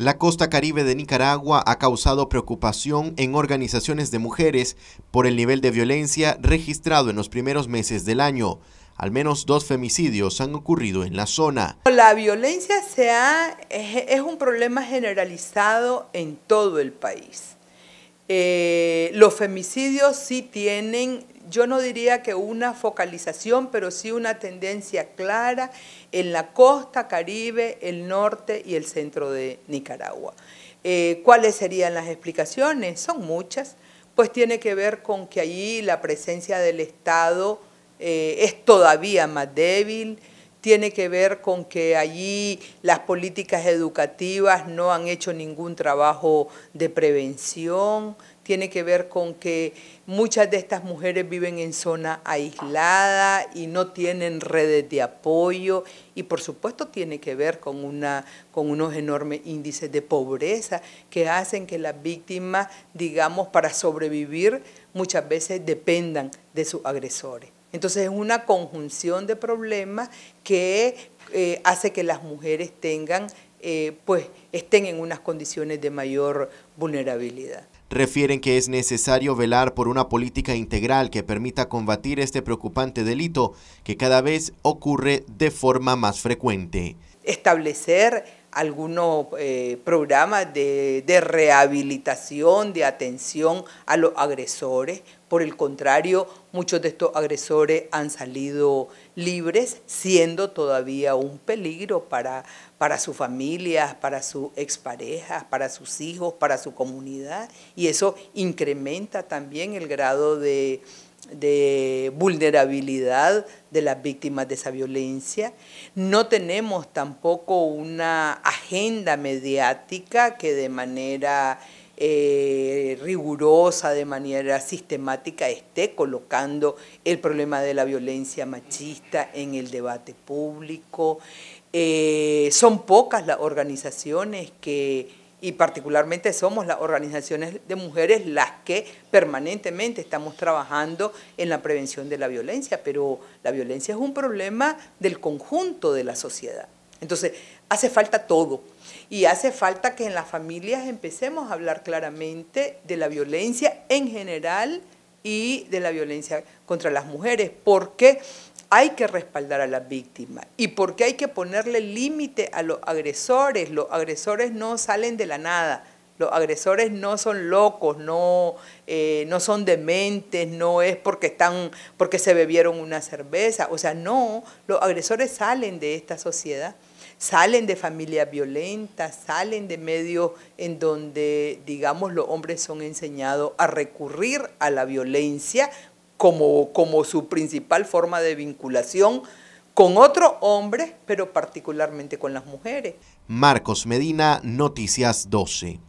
La costa caribe de Nicaragua ha causado preocupación en organizaciones de mujeres por el nivel de violencia registrado en los primeros meses del año. Al menos dos femicidios han ocurrido en la zona. La violencia es un problema generalizado en todo el país. Eh, los femicidios sí tienen, yo no diría que una focalización, pero sí una tendencia clara en la costa caribe, el norte y el centro de Nicaragua. Eh, ¿Cuáles serían las explicaciones? Son muchas, pues tiene que ver con que allí la presencia del Estado eh, es todavía más débil, tiene que ver con que allí las políticas educativas no han hecho ningún trabajo de prevención, tiene que ver con que muchas de estas mujeres viven en zona aislada y no tienen redes de apoyo y por supuesto tiene que ver con, una, con unos enormes índices de pobreza que hacen que las víctimas, digamos, para sobrevivir muchas veces dependan de sus agresores. Entonces es una conjunción de problemas que eh, hace que las mujeres tengan, eh, pues estén en unas condiciones de mayor vulnerabilidad. Refieren que es necesario velar por una política integral que permita combatir este preocupante delito que cada vez ocurre de forma más frecuente. Establecer algunos eh, programas de, rehabilitación, de atención a los agresores. Por el contrario, muchos de estos agresores han salido libres, siendo todavía un peligro para, para sus familias, para sus exparejas, para sus hijos, para su comunidad. Y eso incrementa también el grado de, de vulnerabilidad de las víctimas de esa violencia. No tenemos tampoco una agenda mediática que de manera eh, rigurosa, de manera sistemática, esté colocando el problema de la violencia machista en el debate público. Eh, son pocas las organizaciones que y particularmente somos las organizaciones de mujeres las que permanentemente estamos trabajando en la prevención de la violencia, pero la violencia es un problema del conjunto de la sociedad. Entonces, hace falta todo y hace falta que en las familias empecemos a hablar claramente de la violencia en general y de la violencia contra las mujeres, porque hay que respaldar a las víctimas y porque hay que ponerle límite a los agresores. Los agresores no salen de la nada, los agresores no son locos, no, eh, no son dementes, no es porque, están, porque se bebieron una cerveza. O sea, no, los agresores salen de esta sociedad, salen de familias violentas, salen de medios en donde, digamos, los hombres son enseñados a recurrir a la violencia como, su principal forma de vinculación con otros hombres, pero particularmente con las mujeres. Marcos Medina, Noticias 12.